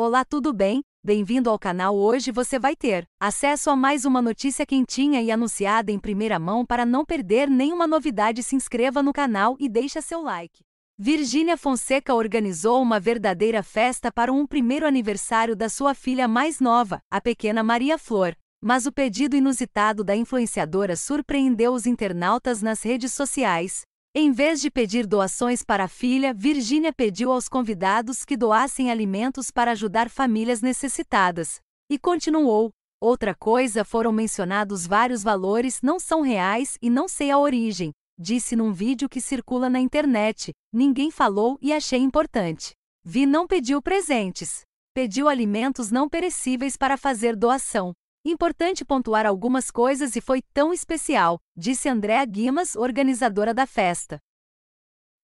Olá, tudo bem? Bem-vindo ao canal. Hoje você vai ter acesso a mais uma notícia quentinha e anunciada em primeira mão para não perder nenhuma novidade. Se inscreva no canal e deixa seu like. Virgínia Fonseca organizou uma verdadeira festa para um primeiro aniversário da sua filha mais nova, a pequena Maria Flor. Mas o pedido inusitado da influenciadora surpreendeu os internautas nas redes sociais, em vez de pedir doações para a filha, Virginia pediu aos convidados que doassem alimentos para ajudar famílias necessitadas. E continuou: Outra coisa foram mencionados vários valores não são reais e não sei a origem, disse num vídeo que circula na internet. Ninguém falou e achei importante. Vi não pediu presentes. Pediu alimentos não perecíveis para fazer doação. Importante pontuar algumas coisas e foi tão especial, disse Andréa Guimas, organizadora da festa.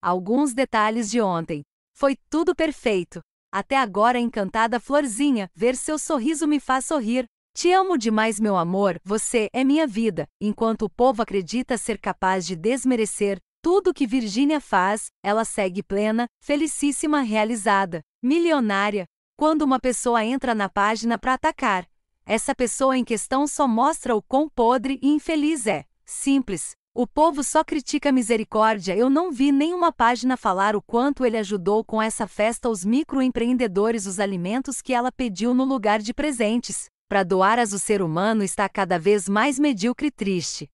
Alguns detalhes de ontem. Foi tudo perfeito. Até agora encantada Florzinha, ver seu sorriso me faz sorrir. Te amo demais, meu amor, você é minha vida. Enquanto o povo acredita ser capaz de desmerecer tudo que Virginia faz, ela segue plena, felicíssima, realizada, milionária. Quando uma pessoa entra na página para atacar, essa pessoa em questão só mostra o quão podre e infeliz é. Simples. O povo só critica a misericórdia. Eu não vi nenhuma página falar o quanto ele ajudou com essa festa os microempreendedores os alimentos que ela pediu no lugar de presentes. Para doar as o ser humano está cada vez mais medíocre e triste.